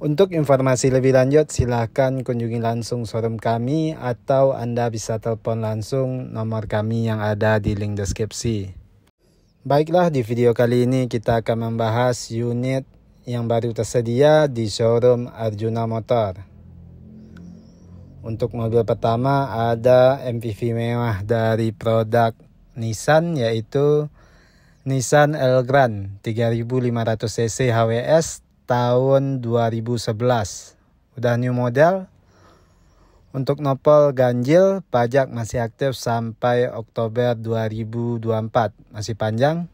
Untuk informasi lebih lanjut silahkan kunjungi langsung showroom kami atau Anda bisa telepon langsung nomor kami yang ada di link deskripsi. Baiklah di video kali ini kita akan membahas unit yang baru tersedia di showroom Arjuna Motor. Untuk mobil pertama ada MPV mewah dari produk Nissan yaitu Nissan Elgrand 3500cc HWS tahun 2011. Udah new model. Untuk nopel ganjil, pajak masih aktif sampai Oktober 2024. Masih panjang.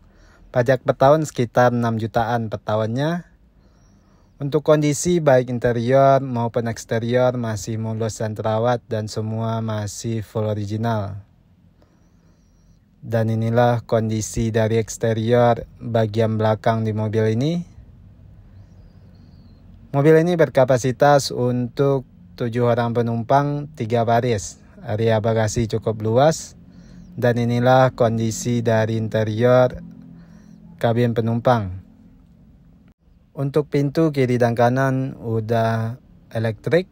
Pajak per tahun sekitar 6 jutaan per tahunnya. Untuk kondisi baik interior maupun eksterior masih mulus dan terawat dan semua masih full original. Dan inilah kondisi dari eksterior bagian belakang di mobil ini. Mobil ini berkapasitas untuk 7 orang penumpang 3 baris. Area bagasi cukup luas dan inilah kondisi dari interior kabin penumpang. Untuk pintu kiri dan kanan udah elektrik.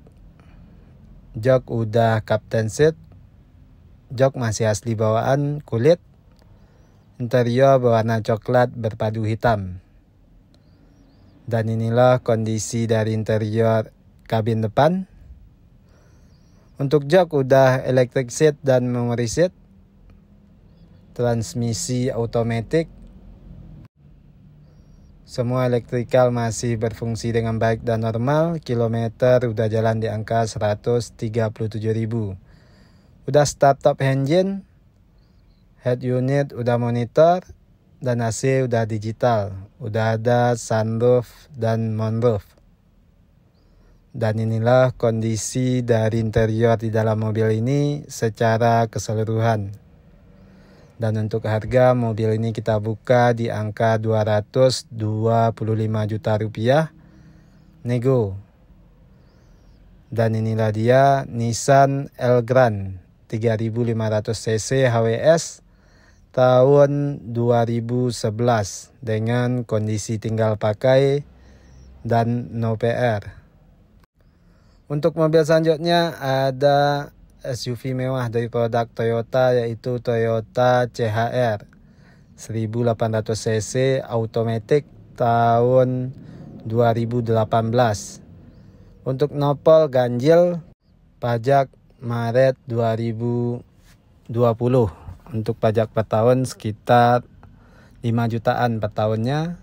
Jok udah captain seat. Jok masih asli bawaan kulit. Interior berwarna coklat berpadu hitam. Dan inilah kondisi dari interior kabin depan. Untuk jok udah electric seat dan memory seat. Transmisi automatic. Semua elektrikal masih berfungsi dengan baik dan normal. Kilometer udah jalan di angka 137.000. Udah start top engine. Head unit udah monitor dan AC udah digital, udah ada sunroof dan moonroof. Dan inilah kondisi dari interior di dalam mobil ini secara keseluruhan. Dan untuk harga mobil ini kita buka di angka 225 juta rupiah. Nego. Dan inilah dia Nissan Elgrand 3500 cc HWS tahun 2011 dengan kondisi tinggal pakai dan no PR. Untuk mobil selanjutnya ada SUV mewah dari produk Toyota yaitu Toyota CHR 1800cc automatic tahun 2018. Untuk nopol ganjil pajak Maret 2020. Untuk pajak per tahun sekitar 5 jutaan per tahunnya.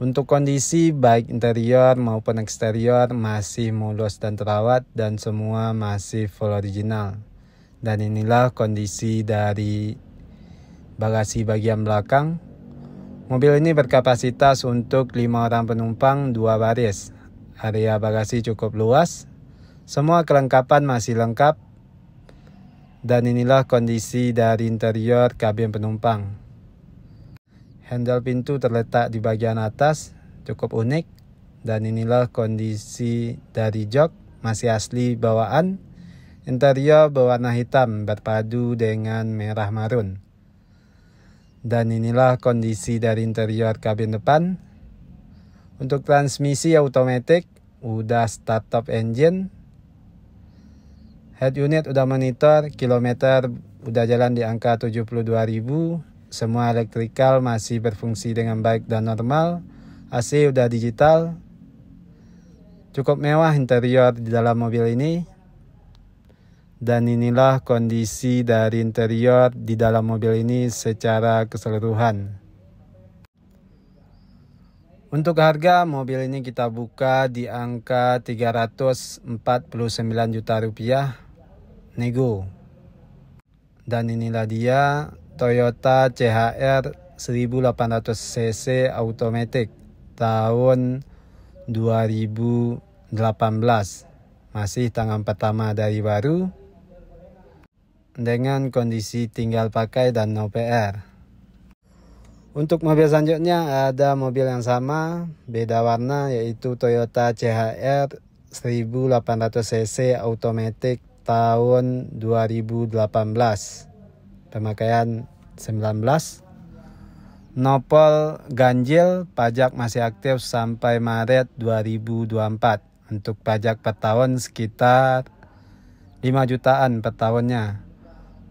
Untuk kondisi baik interior maupun eksterior masih mulus dan terawat dan semua masih full original. Dan inilah kondisi dari bagasi bagian belakang. Mobil ini berkapasitas untuk 5 orang penumpang 2 baris. Area bagasi cukup luas. Semua kelengkapan masih lengkap dan inilah kondisi dari interior kabin penumpang. Handle pintu terletak di bagian atas, cukup unik. Dan inilah kondisi dari jok, masih asli bawaan. Interior berwarna hitam berpadu dengan merah marun. Dan inilah kondisi dari interior kabin depan. Untuk transmisi automatic, udah start top engine Head unit udah monitor, kilometer udah jalan di angka 72.000, semua elektrikal masih berfungsi dengan baik dan normal, AC udah digital, cukup mewah interior di dalam mobil ini. Dan inilah kondisi dari interior di dalam mobil ini secara keseluruhan. Untuk harga mobil ini kita buka di angka 349 juta rupiah nego. Dan inilah dia Toyota CHR 1800cc automatic tahun 2018. Masih tangan pertama dari baru dengan kondisi tinggal pakai dan no PR. Untuk mobil selanjutnya ada mobil yang sama, beda warna yaitu Toyota CHR 1800cc automatic tahun 2018 pemakaian 19 Nopol ganjil pajak masih aktif sampai Maret 2024 untuk pajak per tahun sekitar 5 jutaan per tahunnya.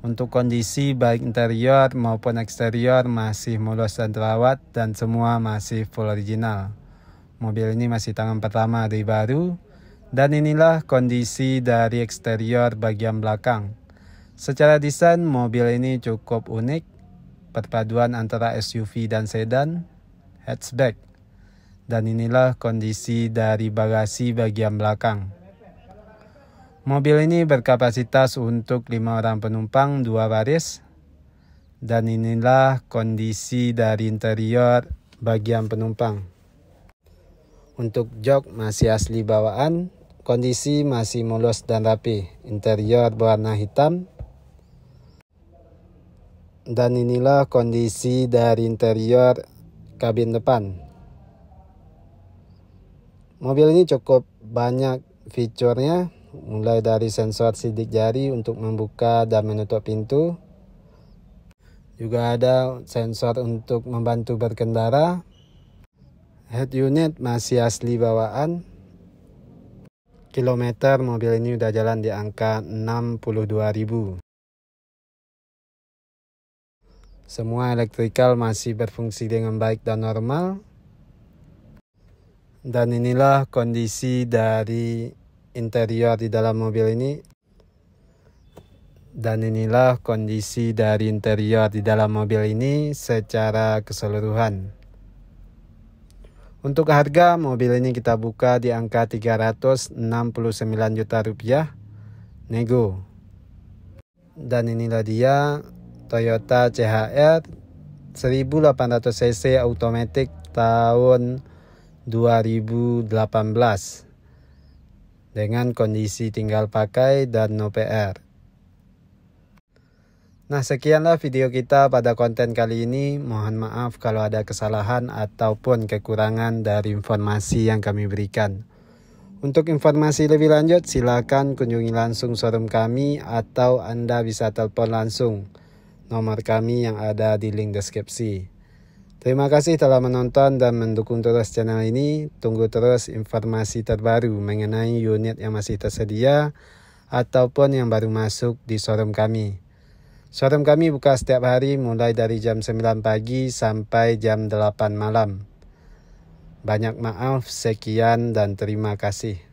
Untuk kondisi baik interior maupun eksterior masih mulus dan terawat dan semua masih full original. Mobil ini masih tangan pertama dari baru dan inilah kondisi dari eksterior bagian belakang. Secara desain mobil ini cukup unik, perpaduan antara SUV dan sedan, hatchback. Dan inilah kondisi dari bagasi bagian belakang. Mobil ini berkapasitas untuk 5 orang penumpang, 2 baris. Dan inilah kondisi dari interior bagian penumpang. Untuk jok masih asli bawaan, Kondisi masih mulus dan rapi. Interior berwarna hitam. Dan inilah kondisi dari interior kabin depan. Mobil ini cukup banyak fiturnya, mulai dari sensor sidik jari untuk membuka dan menutup pintu. Juga ada sensor untuk membantu berkendara. Head unit masih asli bawaan, kilometer mobil ini udah jalan di angka 62.000. Semua elektrikal masih berfungsi dengan baik dan normal. Dan inilah kondisi dari interior di dalam mobil ini. Dan inilah kondisi dari interior di dalam mobil ini secara keseluruhan. Untuk harga mobil ini kita buka di angka 369 juta rupiah nego. Dan inilah dia Toyota CHR 1800 cc automatic tahun 2018 dengan kondisi tinggal pakai dan no PR. Nah, sekianlah video kita pada konten kali ini. Mohon maaf kalau ada kesalahan ataupun kekurangan dari informasi yang kami berikan. Untuk informasi lebih lanjut, silakan kunjungi langsung showroom kami atau Anda bisa telepon langsung nomor kami yang ada di link deskripsi. Terima kasih telah menonton dan mendukung terus channel ini. Tunggu terus informasi terbaru mengenai unit yang masih tersedia ataupun yang baru masuk di showroom kami. Showroom kami buka setiap hari mulai dari jam 9 pagi sampai jam 8 malam. Banyak maaf, sekian dan terima kasih.